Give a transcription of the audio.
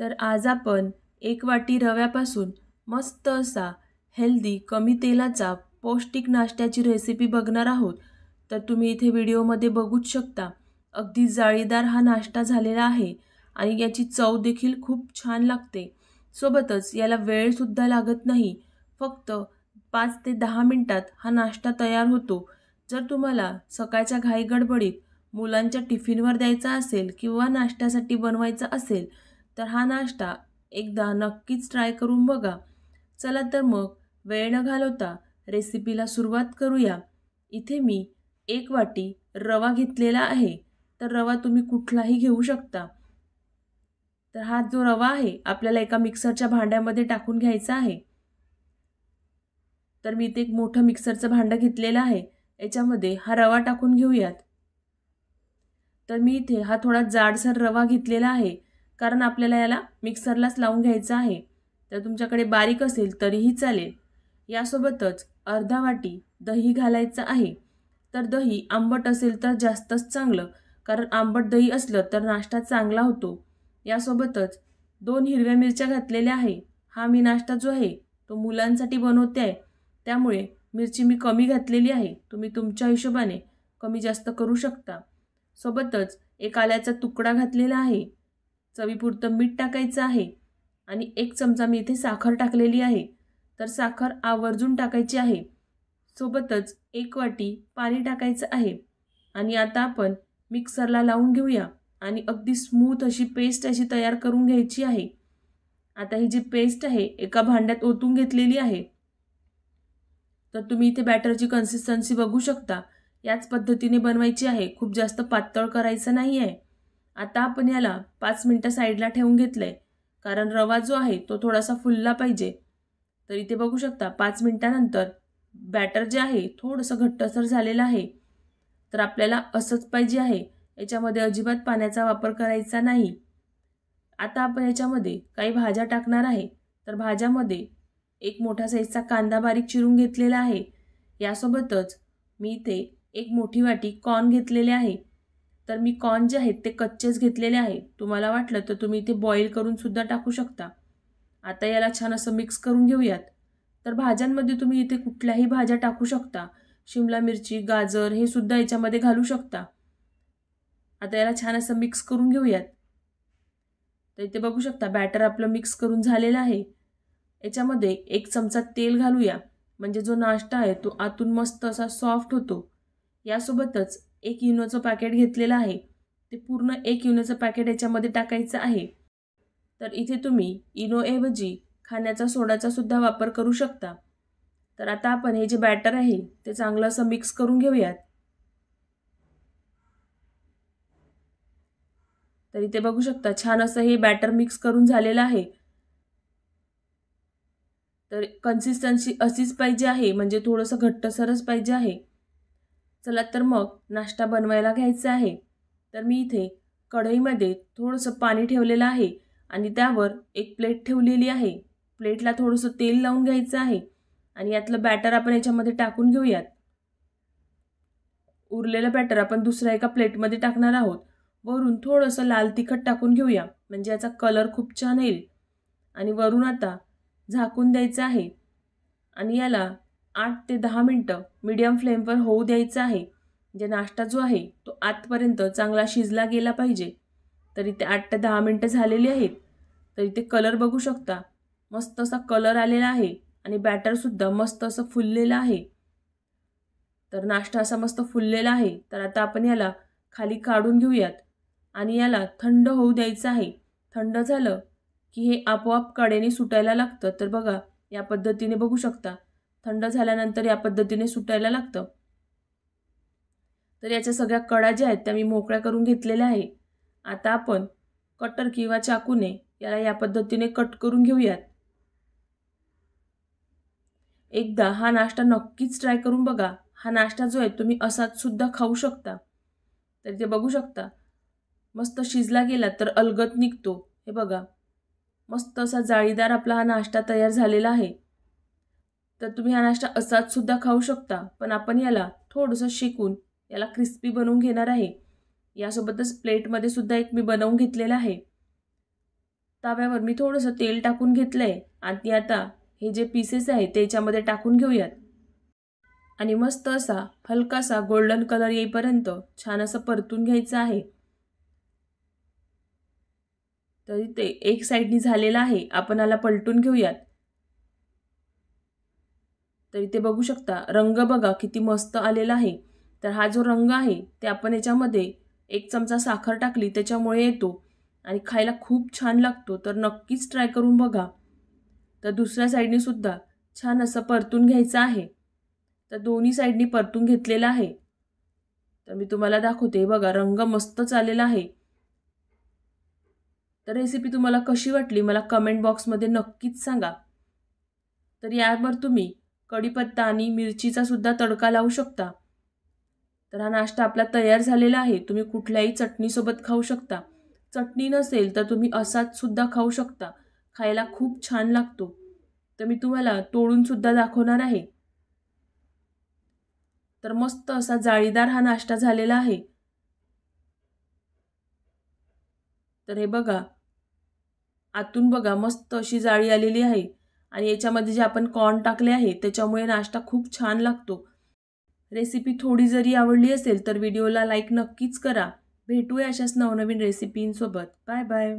तर आज आपण एक वाटी रव्यापासून मस्त असा हेल्दी कमी तेलाचा पौष्टिक नाश्त्याची रेसिपी बघणार आहोत तर तुम्ही इथे व्हिडिओमध्ये बघूच शकता अगदी जाळीदार हा नाश्ता झालेला आहे आणि याची चव देखील खूप छान लागते सोबतच याला वेळसुद्धा लागत नाही फक्त पाच ते दहा मिनटात हा नाश्ता तयार होतो जर तुम्हाला सकाळच्या घाई गडबडीत मुलांच्या टिफिनवर द्यायचा असेल किंवा नाश्त्यासाठी बनवायचा असेल तर हा नाश्ता एकदा नक्कीच ट्राय करून बघा चला तर मग वेळ न घालवता रेसिपीला सुरुवात करूया इथे मी एक वाटी रवा घेतलेला आहे तर रवा तुम्ही कुठलाही घेऊ शकता तर हा जो रवा आहे आपल्याला एका मिक्सरच्या भांड्यामध्ये टाकून घ्यायचा आहे तर मी इथे एक मोठं मिक्सरचं भांडं घेतलेलं आहे याच्यामध्ये हा रवा टाकून घेऊयात तर मी इथे हा थोडा जाडसर रवा घेतलेला आहे कारण आपल्याला याला मिक्सरलाच लावून घ्यायचं आहे तर तुमच्याकडे बारीक असेल तरीही चालेल यासोबतच अर्धा वाटी दही घालायचं आहे तर दही आंबट असेल तर जास्तच चांगलं कारण आंबट दही असलं तर नाश्ता चांगला होतो यासोबतच दोन हिरव्या मिरच्या घातलेल्या आहे हा मी नाश्ता जो आहे तो मुलांसाठी बनवते आहे त्यामुळे मिरची मी कमी घातलेली आहे तुम्ही तुमच्या हिशोबाने कमी जास्त करू शकता सोबतच एक आल्याचा तुकडा घातलेला आहे चवीपुरतं मीठ टाकायचं आहे आणि एक चमचा मी इथे साखर टाकलेली आहे तर साखर आवर्जून टाकायची आहे सोबतच एक वाटी पाणी टाकायचं आहे आणि आता आपण मिक्सरला लावून घेऊया आणि अगदी स्मूथ अशी पेस्ट अशी तयार करून घ्यायची आहे आता ही जी पेस्ट आहे एका भांड्यात ओतून घेतलेली आहे तर तुम्ही इथे बॅटरची कन्सिस्टन्सी बघू शकता याच पद्धतीने बनवायची आहे खूप जास्त पातळ करायचं नाही आहे आता आपण याला पाच मिनटं साईडला ठेवून घेतलं आहे कारण रवा जो आहे तो थोडासा फुलला पाहिजे तर इथे बघू शकता पाच मिनटानंतर बॅटर जे आहे थोडंसं घट्टसर झालेलं आहे तर आपल्याला असंच पाहिजे आहे याच्यामध्ये अजिबात पाण्याचा वापर करायचा नाही आता आपण याच्यामध्ये काही भाज्या टाकणार आहे तर भाज्यामध्ये एक मोठा साईजचा कांदा बारीक चिरून घेतलेला आहे यासोबतच मी इथे एक मोठी वाटी कॉर्न घेतलेले आहे तर मी कॉर्न जे आहेत ते कच्चेच घेतलेले आहे तुम्हाला वाटलं तर तुम्ही इथे बॉईल करूनसुद्धा टाकू शकता आता याला छान असं मिक्स करून घेऊयात तर भाज्यांमध्ये तुम्ही इथे कुठल्याही भाज्या टाकू शकता शिमला मिरची गाजर हे सुद्धा याच्यामध्ये घालू शकता आता याला छान असं मिक्स करून घेऊयात तर इथे बघू शकता बॅटर आपलं मिक्स करून झालेलं आहे याच्यामध्ये एक चमचा तेल घालूया म्हणजे जो नाश्ता आहे तो आतून मस्त असा सॉफ्ट होतो यासोबतच एक युनोचं पॅकेट घेतलेलं आहे ते पूर्ण एक युनोचं पॅकेट याच्यामध्ये टाकायचं आहे तर इथे तुम्ही इनोऐवजी खाण्याचा सोडाचा सुद्धा वापर करू शकता तर आता आपण हे जे बॅटर आहे ते चांगलं असं मिक्स करून घेऊयात तर इथे बघू शकता छान असं हे बॅटर मिक्स करून झालेलं आहे तर कन्सिस्टन्सी अशीच पाहिजे आहे म्हणजे थोडंसं घट्टसरच पाहिजे आहे चला तर मग नाश्ता बनवायला घ्यायचा आहे तर मी इथे कढईमध्ये थोडंसं पाणी ठेवलेलं आहे आणि त्यावर एक प्लेट ठेवलेली आहे प्लेटला थोडंसं तेल लावून घ्यायचं आहे आणि यातलं बॅटर आपण याच्यामध्ये टाकून घेऊयात उरलेलं बॅटर आपण दुसऱ्या एका प्लेटमध्ये टाकणार आहोत वरून थोडंसं लाल तिखट टाकून घेऊया म्हणजे याचा कलर खूप छान येईल आणि वरून आता झाकून द्यायचं आहे आणि याला आठ ते दहा मिनटं मीडियम फ्लेमवर होऊ द्यायचं आहे म्हणजे नाश्ता जो आहे तो आतपर्यंत चांगला शिजला गेला पाहिजे तरी ते आठ ते दहा मिनटं झालेली आहेत तरी ते कलर बघू शकता मस्त असा कलर आलेला आहे आणि बॅटरसुद्धा मस्त असं फुललेलं आहे तर नाश्ता असा मस्त फुललेला आहे तर आता आपण याला खाली काढून घेऊयात आणि याला थंड होऊ द्यायचं आहे थंड झालं की हे आपोआप कड्याने सुटायला लागतं तर बघा या पद्धतीने बघू शकता थंड झाल्यानंतर या पद्धतीने सुटायला लागतं तर याच्या सगळ्या कडा ज्या आहेत त्या मी मोकळ्या करून घेतलेल्या आहे आता आपण कटर किंवा चाकूने याला या पद्धतीने कट करून घेऊयात एकदा हा नाश्ता नक्कीच ट्राय करून बघा हा नाश्ता जो आहे तुम्ही असाच सुद्धा खाऊ शकता तर ते बघू शकता मस्त शिजला गेला तर अलगत निघतो हे बघा मस्त असा जाळीदार आपला हा नाश्ता तयार झालेला आहे तर तुम्ही हा नाश्ता असाच सुद्धा खाऊ शकता पण आपण याला थोडंसं शिकून याला क्रिस्पी बनवून घेणार आहे यासोबतच प्लेटमध्ये सुद्धा एक मी बनवून घेतलेला आहे ताव्यावर मी थोडंसं तेल टाकून घेतलं आहे आणि आता हे जे पीसेस आहे ते याच्यामध्ये टाकून घेऊयात आणि मस्त असा हलकासा गोल्डन कलर येईपर्यंत छान असं परतून घ्यायचं आहे तरी ते एक साईडनी झालेलं आहे आपण याला पलटून घेऊयात तर इथे बघू शकता रंग बघा किती मस्त आलेला आहे तर हा जो रंग आहे ते आपण याच्यामध्ये एक चमचा साखर टाकली त्याच्यामुळे येतो आणि खायला खूप छान लागतो तर नक्कीच ट्राय करून बघा तर दुसऱ्या साईडनेसुद्धा छान असं परतून घ्यायचं आहे तर दोन्ही साईडनी परतून घेतलेलं आहे तर मी तुम्हाला दाखवते बघा रंग मस्तच आलेला आहे तर रेसिपी तुम्हाला कशी वाटली मला कमेंट बॉक्समध्ये नक्कीच सांगा तर यावर तुम्ही कडीपत्ता आणि मिरचीचा सुद्धा तडका लावू शकता तर हा नाश्ता आपला तयार झालेला आहे तुम्ही कुठल्याही चटणीसोबत खाऊ शकता चटणी नसेल तर तुम्ही असाच सुद्धा खाऊ शकता खायला खूप छान लागतो तर मी तुम्हाला तोडून सुद्धा दाखवणार आहे तर मस्त असा जाळीदार हा नाश्ता झालेला आहे तर हे बघा आतून बघा मस्त अशी जाळी आलेली आहे आणि याच्यामध्ये जे आपण कॉर्न टाकले आहे त्याच्यामुळे नाश्ता खूप छान लागतो रेसिपी थोडी जरी आवडली असेल तर व्हिडिओला लाईक नक्कीच करा भेटूया अशाच नवनवीन रेसिपींसोबत बाय बाय